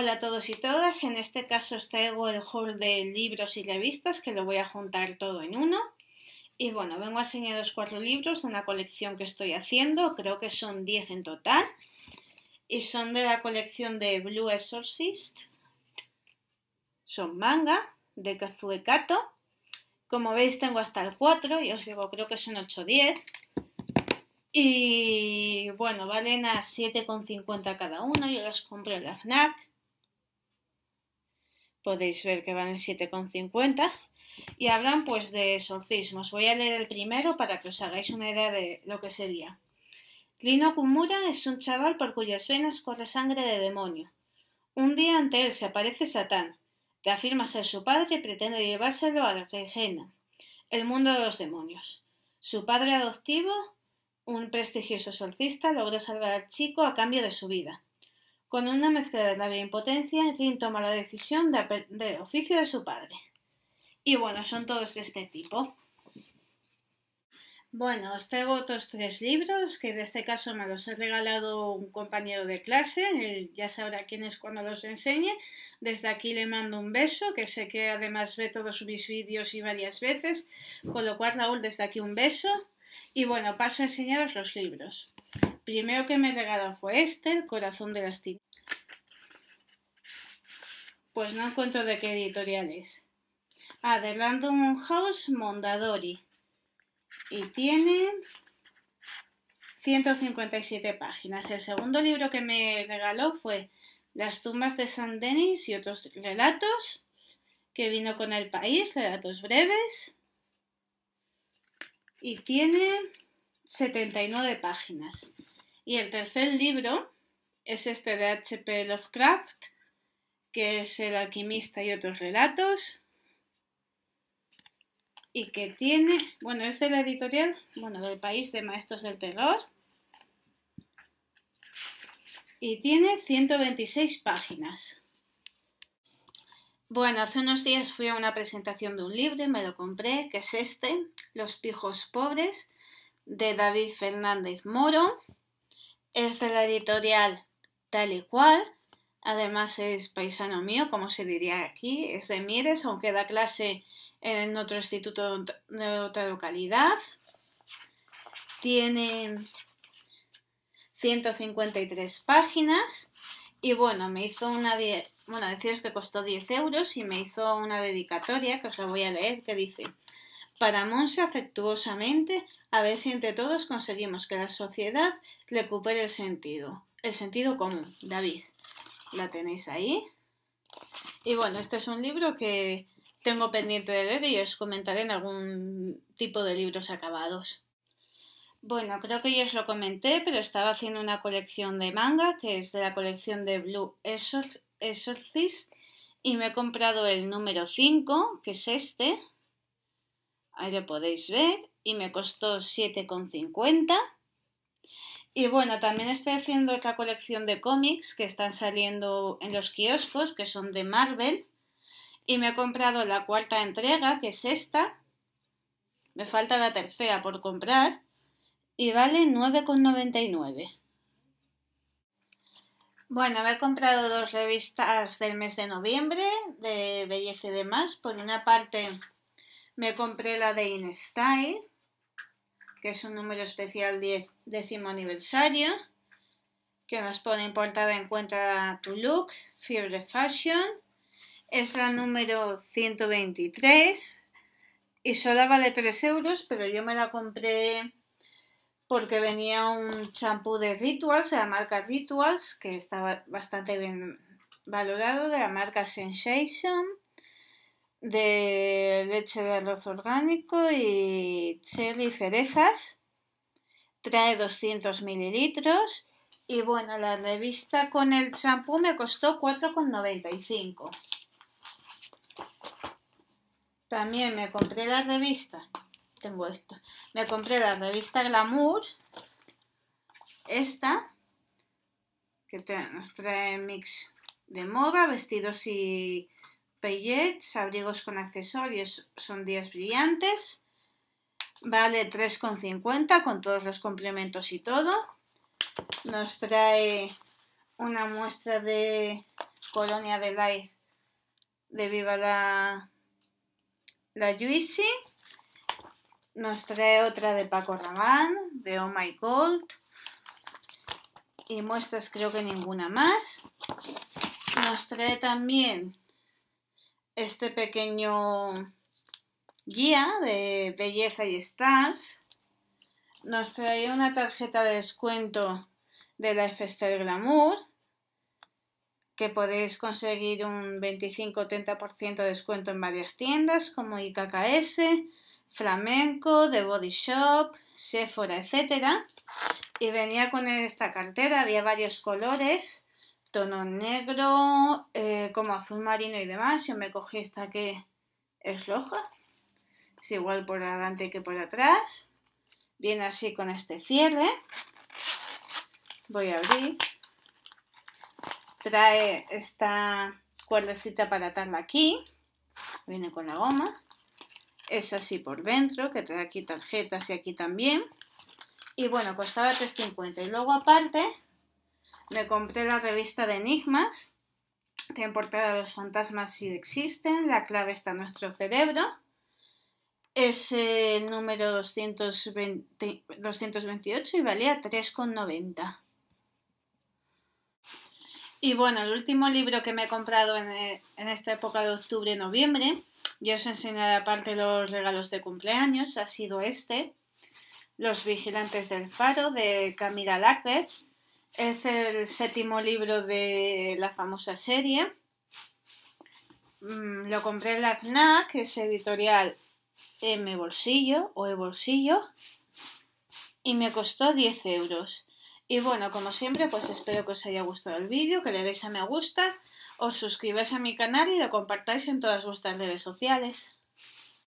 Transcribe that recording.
Hola a todos y todas, en este caso os traigo el haul de libros y revistas que lo voy a juntar todo en uno. Y bueno, vengo a enseñaros cuatro libros de una colección que estoy haciendo, creo que son 10 en total. Y son de la colección de Blue Exorcist. Son manga de Kazue Kato. Como veis tengo hasta el 4 y os digo, creo que son 8 o 10. Y bueno, valen a 7,50 cada uno, yo las compré en la FNAC podéis ver que van en 7,50 y hablan pues de sorcismos. Voy a leer el primero para que os hagáis una idea de lo que sería. Lino Kumura es un chaval por cuyas venas corre sangre de demonio. Un día ante él se aparece Satán, que afirma ser su padre y pretende llevárselo a la rejena, el mundo de los demonios. Su padre adoptivo, un prestigioso exorcista, logra salvar al chico a cambio de su vida. Con una mezcla de rabia y e impotencia, Rin toma la decisión de, del oficio de su padre. Y bueno, son todos de este tipo. Bueno, os traigo otros tres libros que en este caso me los ha regalado un compañero de clase, ya sabrá quién es cuando los enseñe. Desde aquí le mando un beso, que sé que además ve todos mis vídeos y varias veces, con lo cual Raúl, desde aquí un beso. Y bueno, paso a enseñaros los libros primero que me regaló fue este, el corazón de las tinieblas. Pues no encuentro de qué editorial es. Ah, de House Mondadori. Y tiene 157 páginas. El segundo libro que me regaló fue Las tumbas de San Denis y otros relatos, que vino con el país, relatos breves. Y tiene 79 páginas. Y el tercer libro es este de H.P. Lovecraft, que es El alquimista y otros relatos, y que tiene, bueno, es de la editorial, bueno, del país de Maestros del Terror, y tiene 126 páginas. Bueno, hace unos días fui a una presentación de un libro y me lo compré, que es este, Los pijos pobres, de David Fernández Moro es la editorial tal y cual. Además es paisano mío, como se diría aquí, es de Mieres, aunque da clase en otro instituto de otra localidad. Tiene 153 páginas y bueno, me hizo una... Bueno, deciros que costó 10 euros y me hizo una dedicatoria que os la voy a leer que dice para Monse afectuosamente, a ver si entre todos conseguimos que la sociedad recupere el sentido, el sentido común. David, la tenéis ahí. Y bueno, este es un libro que tengo pendiente de leer y os comentaré en algún tipo de libros acabados. Bueno, creo que ya os lo comenté, pero estaba haciendo una colección de manga, que es de la colección de Blue Exorcist, y me he comprado el número 5, que es este, ahí lo podéis ver, y me costó 7,50. Y bueno, también estoy haciendo otra colección de cómics que están saliendo en los kioscos, que son de Marvel. Y me he comprado la cuarta entrega, que es esta. Me falta la tercera por comprar. Y vale 9,99. Bueno, me he comprado dos revistas del mes de noviembre de belleza y demás. Por una parte, me compré la de InStyle, que es un número especial 10, décimo aniversario, que nos pone en portada en cuenta tu look, Fiebre Fashion. Es la número 123 y solo vale 3 euros, pero yo me la compré porque venía un champú de Rituals, de la marca Rituals, que estaba bastante bien valorado, de la marca Sensation de leche de arroz orgánico y y cerezas. Trae 200 mililitros. Y bueno, la revista con el champú me costó 4,95. También me compré la revista. Tengo esto. Me compré la revista Glamour. Esta. Que nos trae mix de moda, vestidos y payets abrigos con accesorios, son días brillantes. Vale 3,50 con todos los complementos y todo. Nos trae una muestra de colonia de Life de Viva la, la Juicy. Nos trae otra de Paco Rabanne, de Oh My Gold. Y muestras creo que ninguna más. Nos trae también este pequeño guía de belleza y stars. Nos traía una tarjeta de descuento de la Fester Glamour que podéis conseguir un 25-30% de descuento en varias tiendas como IKKS, Flamenco, The Body Shop, Sephora, etc. Y venía con esta cartera, había varios colores tono negro, eh, como azul marino y demás. Yo me cogí esta que es roja. Es igual por adelante que por atrás. Viene así con este cierre. Voy a abrir. Trae esta cuerdecita para atarla aquí. Viene con la goma. Es así por dentro, que trae aquí tarjetas y aquí también. Y bueno, costaba 3.50. Y luego aparte me compré la revista de Enigmas. en portada Los fantasmas si existen. La clave está en nuestro cerebro. Es el número 228 y valía 3,90. Y bueno, el último libro que me he comprado en, eh, esta época de octubre noviembre, ya os enseñaré aparte los regalos de cumpleaños, ha sido este, Los Vigilantes del Faro de Camila Lackbeth, es el séptimo libro de la famosa serie. Mm, lo compré en la FNAC, que es editorial M Bolsillo o E Bolsillo, y me costó 10 euros. Y bueno, como siempre, pues espero que os haya gustado el vídeo, que le deis a me gusta, os suscribáis a mi canal y lo compartáis en todas vuestras redes sociales.